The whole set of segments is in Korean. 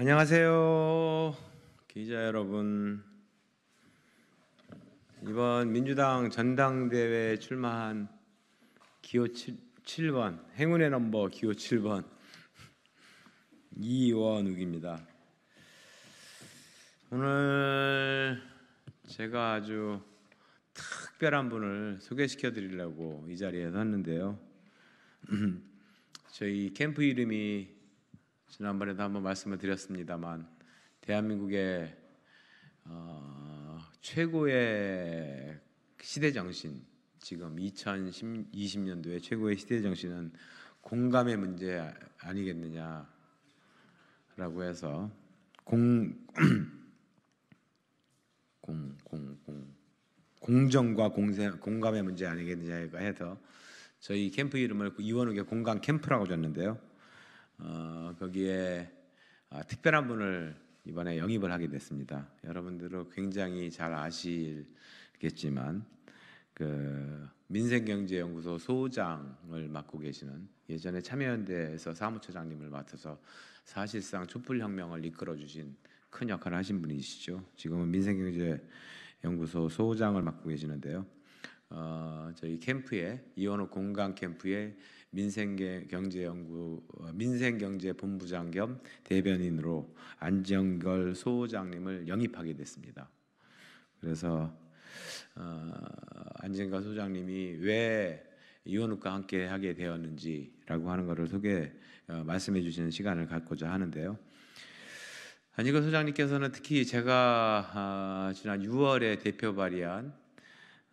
안녕하세요. 기자 여러분. 이번 민주당 전당대회에 출마한 기호 7, 번 행운의 넘버 기호 7번 이원욱입니다. 오늘 제가 아주 특별한 분을 소개시켜 드리려고 이 자리에 섰는데요. 저희 캠프 이름이 지난번에도 한번 말씀을 드렸습니다만 대한민국의 어, 최고의 시대 정신 지금 2020년도에 최고의 시대 정신은 공감의 문제 아니겠느냐라고 해서 공 공, 공, 공, 공정과 공세, 공감의 문제 아니겠느냐 해서 저희 캠프 이름을 이원욱의 공감 캠프라고 줬는데요. 어, 거기에 아, 특별한 분을 이번에 영입을 하게 됐습니다. 여러분들은 굉장히 잘 아시겠지만 그 민생경제연구소 소장을 맡고 계시는 예전에 참여연대에서 사무처장님을 맡아서 사실상 촛불혁명을 이끌어 주신 큰 역할을 하신 분이시죠. 지금은 민생경제연구소 소장을 맡고 계시는데요. 어, 저희 캠프에 이원호 공강 캠프에 민생계 경제연구 어, 민생경제본부장 겸 대변인으로 안정걸 소장님을 영입하게 됐습니다. 그래서 어, 안정걸 소장님이 왜 이원욱과 함께 하게 되었는지라고 하는 것을 소개 어, 말씀해 주시는 시간을 갖고자 하는데요. 안희건 소장님께서는 특히 제가 아, 지난 6월에 대표 발의한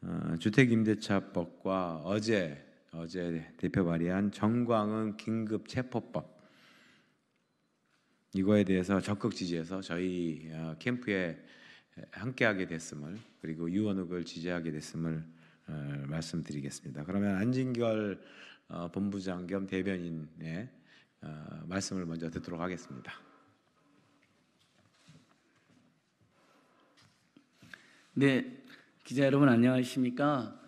어, 주택임대차법과 어제 어제 대표 발의한 정광은 긴급 체포법 이거에 대해서 적극 지지해서 저희 어, 캠프에 함께하게 됐음을 그리고 유원 후보 지지하게 됐음을 어, 말씀드리겠습니다. 그러면 안진결 어, 본부장 겸 대변인의 말씀을 먼저 듣도록 하겠습니다. 네, 기자 여러분 안녕하십니까?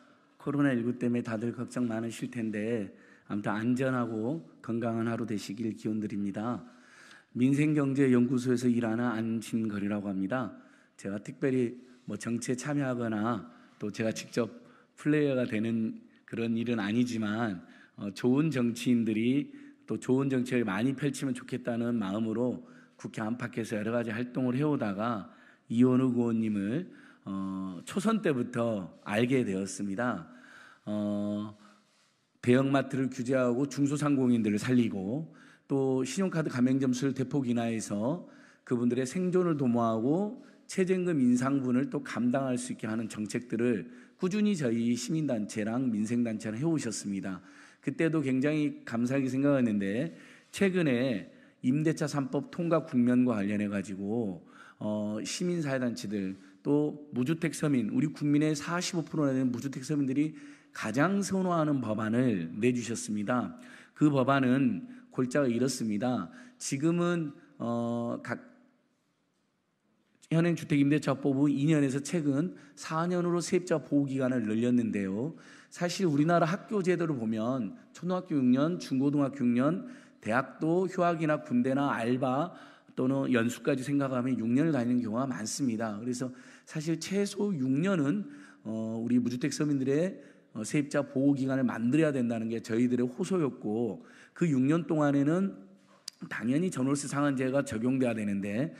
코로나19 때문에 다들 걱정 많으실 텐데 아무튼 안전하고 건강한 하루 되시길 기원드립니다. 민생경제연구소에서 일하는 안진걸이라고 합니다. 제가 특별히 뭐 정치에 참여하거나 또 제가 직접 플레이어가 되는 그런 일은 아니지만 어, 좋은 정치인들이 또 좋은 정책을 많이 펼치면 좋겠다는 마음으로 국회 안팎에서 여러 가지 활동을 해오다가 이원우 의원님을 어, 초선 때부터 알게 되었습니다. 어, 대형마트를 규제하고 중소상공인들을 살리고 또 신용카드 가맹점수를 대폭 인하해서 그분들의 생존을 도모하고 최저임금 인상분을 또 감당할 수 있게 하는 정책들을 꾸준히 저희 시민단체랑 민생단체랑 해오셨습니다. 그때도 굉장히 감사하게 생각했는데 최근에 임대차 3법 통과 국면과 관련해 가지고 어, 시민사회단체들 또 무주택 서민 우리 국민의 45%나 되는 무주택 서민들이 가장 선호하는 법안을 내주셨습니다. 그 법안은 골자가 이렇습니다. 지금은 어, 각 현행 주택임대차법은 2년에서 최근 4년으로 세입자 보호 기간을 늘렸는데요. 사실 우리나라 학교 제도를 보면 초등학교 6년, 중고등학교 6년, 대학도 휴학이나 군대나 알바 또는 연수까지 생각하면 6년을 다니는 경우가 많습니다. 그래서 사실 최소 6년은 어, 우리 무주택 서민들의 어, 세입자 보호 기간을 만들어야 된다는 게 저희들의 호소였고 그 6년 동안에는 당연히 전월세 상한제가 적용돼야 되는데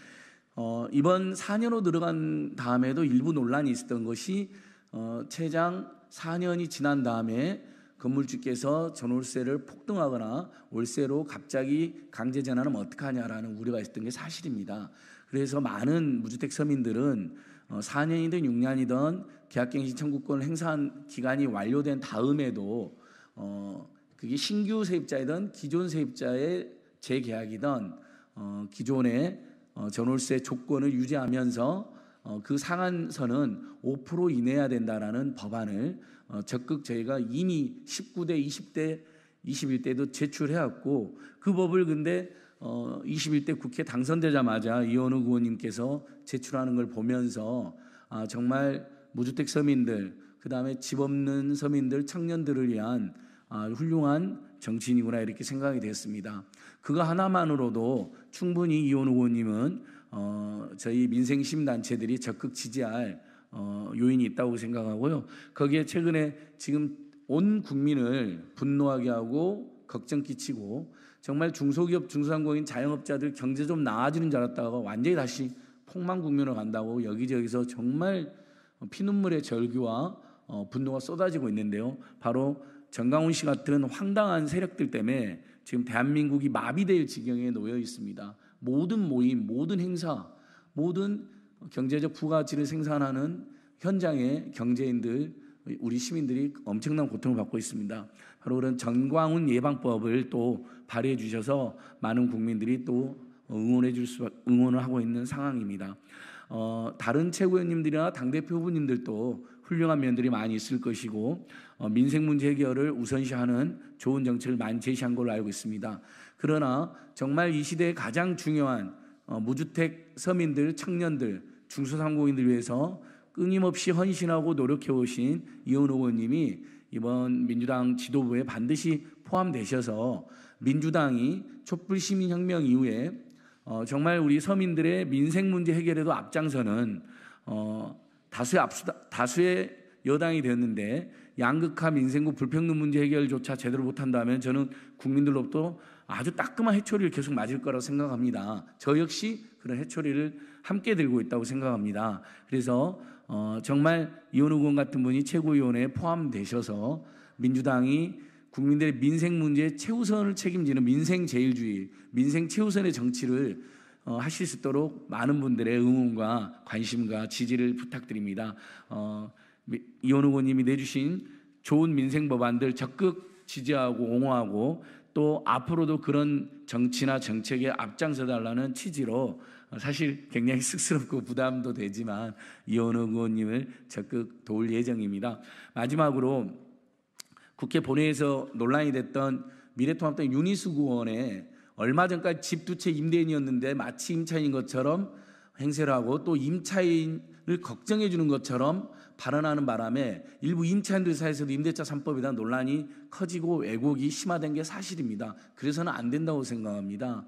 어, 이번 4년으로 들어간 다음에도 일부 논란이 있었던 것이 어, 최장 4년이 지난 다음에 건물주께서 전월세를 폭등하거나 월세로 갑자기 강제 전환하면 어떡하냐라는 우려가 있었던 게 사실입니다. 그래서 많은 무주택 서민들은 4년이든 어, 6년이든 계약갱신 청구권을 행사한 기간이 완료된 다음에도 어, 그게 신규 세입자이든 기존 세입자의 재계약이든 어, 기존의 어, 전월세 조건을 유지하면서 어, 그 상한선은 5% 이내야 된다라는 법안을 어, 적극 저희가 이미 19대, 20대, 21대도 제출해왔고 그 법을 근데 어, 21대 국회 당선되자마자 이원우 의원님께서 제출하는 걸 보면서 아, 정말 무주택 서민들, 그 다음에 집 없는 서민들, 청년들을 위한 아, 훌륭한 정치인이구나 이렇게 생각이 됐습니다. 그거 하나만으로도 충분히 이원우 의원님은 어, 저희 민생심단체들이 적극 지지할 어, 요인이 있다고 생각하고요. 거기에 최근에 지금 온 국민을 분노하게 하고 걱정 끼치고 정말 중소기업, 중소상공인, 자영업자들 경제 좀 나아지는 줄 알았다가 완전히 다시 폭망 국면으로 간다고 여기저기서 정말 피눈물의 절규와 어, 분노가 쏟아지고 있는데요. 바로 정강훈 씨 같은 황당한 세력들 때문에 지금 대한민국이 마비될 지경에 놓여 있습니다. 모든 모임, 모든 행사, 모든 경제적 부가치를 생산하는 현장의 경제인들 우리 시민들이 엄청난 고통을 받고 있습니다. 바로 그런 전광훈 예방법을 또 발의해 주셔서 많은 국민들이 또 응원해 줄 수, 응원을 하고 있는 상황입니다. 어, 다른 최고위원님들이나 당대표 후님들도 훌륭한 면들이 많이 있을 것이고 어, 민생 문제 해결을 우선시하는 좋은 정책을 많이 제시한 걸로 알고 있습니다. 그러나 정말 이 시대에 가장 중요한 어, 무주택 서민들, 청년들, 중소상공인들 위해서 끊임없이 헌신하고 노력해 오신 이현우 의원님이 이번 민주당 지도부에 반드시 포함되셔서 민주당이 촛불 시민 혁명 이후에 어, 정말 우리 서민들의 민생 문제 해결에도 앞장서는 어, 다수의 압수 다수의 여당이 되었는데 양극화 민생국 불평등 문제 해결조차 제대로 못한다면 저는 국민들로부터 아주 따끔한 해초리를 계속 맞을 거라고 생각합니다. 저 역시 그런 해초리를 함께 들고 있다고 생각합니다. 그래서 어, 정말 이현우 의원 같은 분이 최고위원회에 포함되셔서 민주당이 국민들의 민생 문제의 최우선을 책임지는 민생 제일주의, 민생 최우선의 정치를 어, 하실 수 있도록 많은 분들의 응원과 관심과 지지를 부탁드립니다. 어, 이현우 의원님이 내주신 좋은 민생 법안들 적극 지지하고 옹호하고 또 앞으로도 그런 정치나 정책에 앞장서 달라는 취지로 사실 굉장히 쑥스럽고 부담도 되지만 이원우 의원님을 적극 도울 예정입니다. 마지막으로 국회 본회의에서 논란이 됐던 미래통합당 윤희수 의원의 얼마 전까지 집 두 채 임대인이었는데 마치 임차인 것처럼 행세를 하고 또 임차인을 걱정해 주는 것처럼 발언하는 바람에 일부 임차인들 사이에서도 임대차 3법에 대한 논란이 커지고 왜곡이 심화된 게 사실입니다. 그래서는 안 된다고 생각합니다.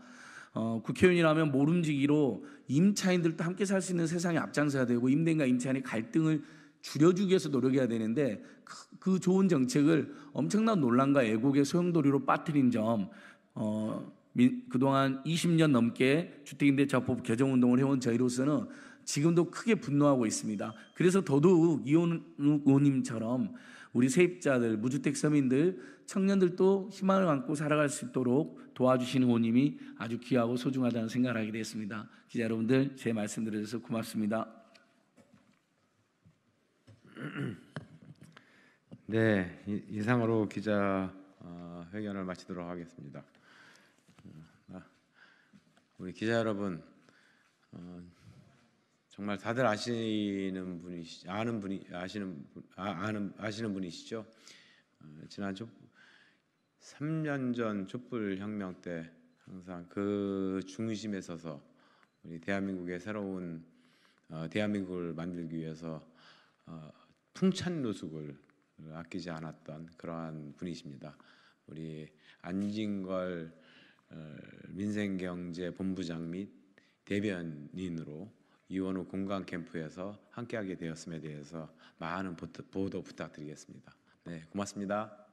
어, 국회의원이라면 모름지기로 임차인들도 함께 살 수 있는 세상에 앞장서야 되고 임대인과 임차인의 갈등을 줄여주기 위해서 노력해야 되는데 그, 그 좋은 정책을 엄청난 논란과 애국의 소용돌이로 빠뜨린 점 어, 민, 그동안 20년 넘게 주택임대차법 개정운동을 해온 저희로서는 지금도 크게 분노하고 있습니다. 그래서 더더욱 이혼 의원님처럼 우리 세입자들, 무주택 서민들, 청년들도 희망을 안고 살아갈 수 있도록 도와주시는 오님이 아주 귀하고 소중하다는 생각을 하게 되었습니다. 기자 여러분들, 제 말씀 들으셔서 고맙습니다. 네, 이상으로 기자 어, 회견을 마치도록 하겠습니다. 어, 아, 우리 기자 여러분, 어, 정말 다들 아시는 분이 아는 분이 아시는 아, 아는 아시는 분이시죠. 어, 지난 촛 3년 전 촛불 혁명 때 항상 그 중심에 서서 우리 대한민국의 새로운 어, 대한민국을 만들기 위해서 어, 풍찬 노숙을 아끼지 않았던 그러한 분이십니다. 우리 안진걸 어, 민생경제 본부장 및 대변인으로 이원우 공강 캠프에서 함께하게 되었음에 대해서 많은 보도 부탁드리겠습니다. 네, 고맙습니다.